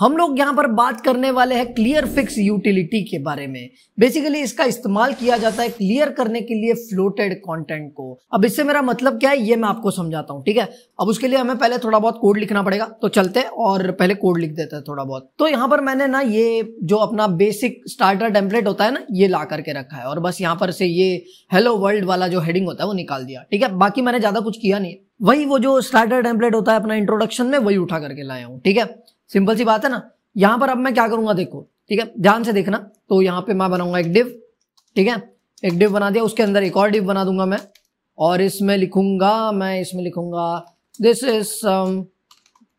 हम लोग यहाँ पर बात करने वाले हैं क्लियर फिक्स यूटिलिटी के बारे में बेसिकली इसका इस्तेमाल किया जाता है क्लियर करने के लिए फ्लोटेड कंटेंट को अब इससे मेरा मतलब क्या है ये मैं आपको समझाता हूँ ठीक है अब उसके लिए हमें पहले थोड़ा बहुत कोड लिखना पड़ेगा तो चलते और पहले कोड लिख देते हैं थोड़ा बहुत तो यहाँ पर मैंने ना ये जो अपना बेसिक स्टार्टर टेम्पलेट होता है ना ये ला करके रखा है और बस यहाँ पर से ये हेलो वर्ल्ड वाला जो हेडिंग होता है वो निकाल दिया ठीक है बाकी मैंने ज्यादा कुछ किया नहीं वही वो जो स्टार्टर टेम्पलेट होता है अपना इंट्रोडक्शन में वही उठा करके लाया हूँ ठीक है सिंपल सी बात है ना यहां पर अब मैं क्या करूंगा देखो ठीक है ध्यान से देखना तो यहाँ पे मैं बनाऊंगा एक डिव ठीक है एक डिव बना दिया उसके अंदर एक और डिव बना दूंगा मैं और इसमें लिखूंगा मैं इसमें लिखूंगा this is some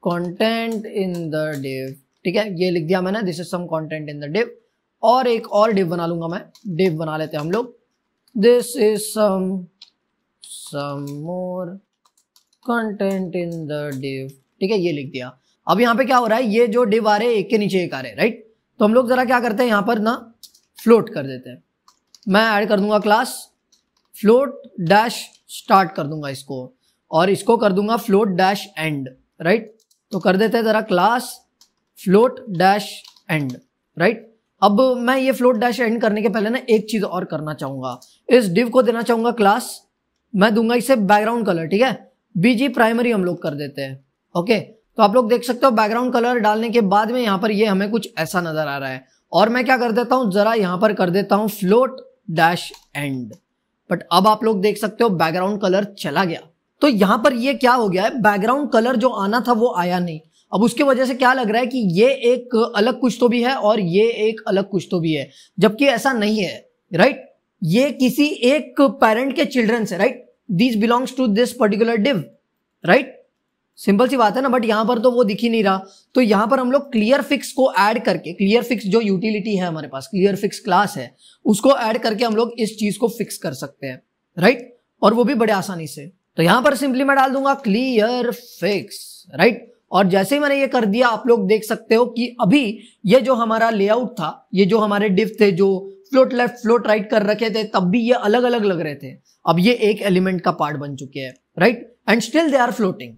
content in the div ठीक है ये लिख दिया मैंने this is some content in the div और एक और डिव बना लूंगा मैं डिव बना लेते हैं हम लोग this is some some more content in the div ठीक है ये लिख दिया अब यहाँ पे क्या हो रहा है ये जो डिव आ रहे हैं एक के नीचे एक आ रहे राइट तो हम लोग जरा क्या करते हैं यहाँ पर ना फ्लोट कर देते हैं मैं ऐड कर दूंगा क्लास फ्लोट डैश स्टार्ट कर दूंगा इसको और इसको कर दूंगा फ्लोट डैश एंड राइट तो कर देते हैं जरा class float dash end right अब मैं ये फ्लोट डैश एंड करने के पहले ना एक चीज और करना चाहूंगा इस डिव को देना चाहूंगा क्लास मैं दूंगा इसे बैकग्राउंड कलर ठीक है बीजी प्राइमरी हम लोग कर देते हैं ओके तो आप लोग देख सकते हो बैकग्राउंड कलर डालने के बाद में यहाँ पर ये हमें कुछ ऐसा नजर आ रहा है और मैं क्या कर देता हूँ जरा यहाँ पर कर देता हूँ फ्लोट डैश एंड बट अब आप लोग देख सकते हो बैकग्राउंड कलर चला गया तो यहाँ पर ये क्या हो गया है बैकग्राउंड कलर जो आना था वो आया नहीं अब उसके वजह से क्या लग रहा है कि ये एक अलग कुछ तो भी है और ये एक अलग कुछ तो भी है जबकि ऐसा नहीं है राइट ये किसी एक पेरेंट के चिल्ड्रन से right this belongs to this particular div right simple सी बात है ना बट यहाँ पर तो वो दिख ही नहीं रहा तो यहाँ पर हम लोग क्लियर फिक्स को ऐड करके क्लियर फिक्स जो यूटिलिटी है हमारे पास क्लियर फिक्स क्लास है उसको ऐड करके हम लोग इस चीज को फिक्स कर सकते हैं राइट और वो भी बड़े आसानी से तो यहाँ पर सिंपली मैं डाल दूंगा क्लियर फिक्स राइट और जैसे ही मैंने ये कर दिया आप लोग देख सकते हो कि अभी ये जो हमारा लेआउट था ये जो हमारे डिप थे जो फ्लोट लेफ्ट फ्लोट राइट कर रखे थे तब भी ये अलग अलग लग रहे थे अब ये एक एलिमेंट का पार्ट बन चुके हैं right and still they are floating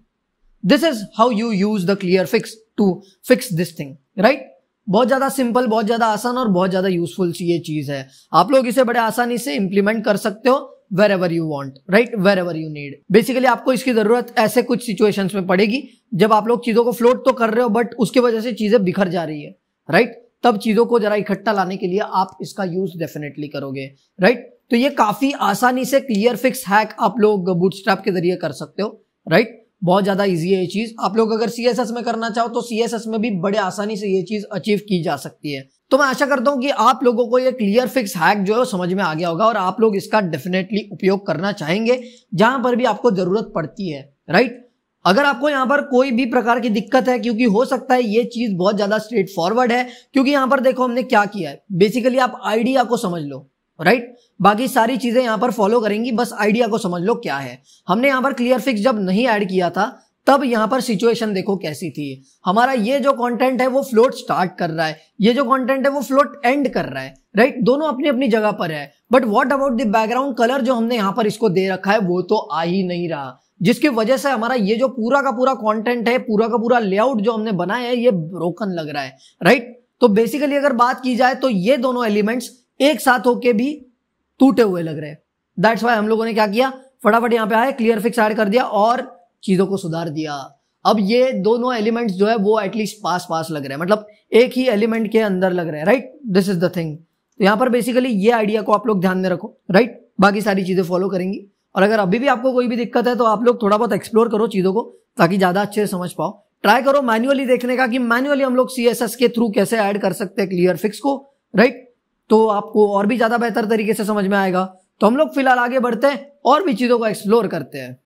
this is how you use the clear fix to fix this thing right बहुत ज़्यादा सिंपल बहुत ज़्यादा आसान और बहुत ज़्यादा यूजफुल ये चीज़ है आप लोग इसे बड़े आसानी से इंप्लीमेंट कर सकते हो wherever you want right wherever you need basically आपको इसकी ज़रूरत ऐसे कुछ सिचुएशन में पड़ेगी जब आप लोग चीज़ों को फ्लोट तो कर रहे हो बट उसकी वजह से चीज़ें बिखर जा रही है राइट right? तब चीज़ों को ज़रा इकट्ठा लाने के लिए आप इसका यूज़ डेफिनेटली करोगे राइट right? तो ये काफ़ी आसानी से क्लियर फिक्स हैक आप लोग बूट के जरिए कर सकते हो राइट right? बहुत ज़्यादा ईजी है ये चीज़ आप लोग अगर सी में करना चाहो तो सी में भी बड़े आसानी से ये चीज़ अचीव की जा सकती है तो मैं आशा करता हूँ कि आप लोगों को ये क्लियर फिक्स हैक जो है समझ में आ गया होगा और आप लोग इसका डेफिनेटली उपयोग करना चाहेंगे जहां पर भी आपको ज़रूरत पड़ती है राइट अगर आपको यहाँ पर कोई भी प्रकार की दिक्कत है क्योंकि हो सकता है ये चीज बहुत ज्यादा स्ट्रेट फॉरवर्ड है क्योंकि यहाँ पर देखो हमने क्या किया है बेसिकली आप आइडिया को समझ लो राइट बाकी सारी चीजें यहाँ पर फॉलो करेंगी बस आइडिया को समझ लो क्या है हमने यहां पर क्लियर फिक्स जब नहीं ऐड किया था तब यहाँ पर सिचुएशन देखो कैसी थी हमारा ये जो कंटेंट है वो फ्लोट स्टार्ट कर रहा है ये जो कंटेंट है वो फ्लोट एंड कर रहा है राइट दोनों अपनी अपनी जगह पर है but what about the background colour जो हमने यहाँ पर इसको दे रखा है वो तो आ ही नहीं रहा जिसकी वजह से हमारा ये जो पूरा का पूरा कॉन्टेंट है पूरा का पूरा लेआउट जो हमने बनाया है ये ब्रोकन लग रहा है राइट तो बेसिकली अगर बात की जाए तो ये दोनों एलिमेंट्स एक साथ होके भी टूटे हुए लग रहे हैं दैट्स वाई हम लोगों ने क्या किया फटाफट यहाँ पे आए क्लियर फिक्स ऐड कर दिया और चीजों को सुधार दिया अब ये दोनों एलिमेंट्स जो है वो एटलीस्ट पास पास लग रहे हैं मतलब एक ही एलिमेंट के अंदर लग रहे हैं right this is the thing यहाँ पर बेसिकली ये आइडिया को आप लोग ध्यान में रखो राइट बाकी सारी चीजें फॉलो करेंगी और अगर अभी भी आपको कोई भी दिक्कत है तो आप लोग थोड़ा बहुत एक्सप्लोर करो चीजों को ताकि ज्यादा अच्छे से समझ पाओ ट्राई करो मैन्युअली देखने का कि मैन्युअली हम लोग सी के थ्रू कैसे ऐड कर सकते हैं क्लियर फिक्स को राइट तो आपको और भी ज़्यादा बेहतर तरीके से समझ में आएगा तो हम लोग फिलहाल आगे बढ़ते हैं और भी चीज़ों को एक्सप्लोर करते हैं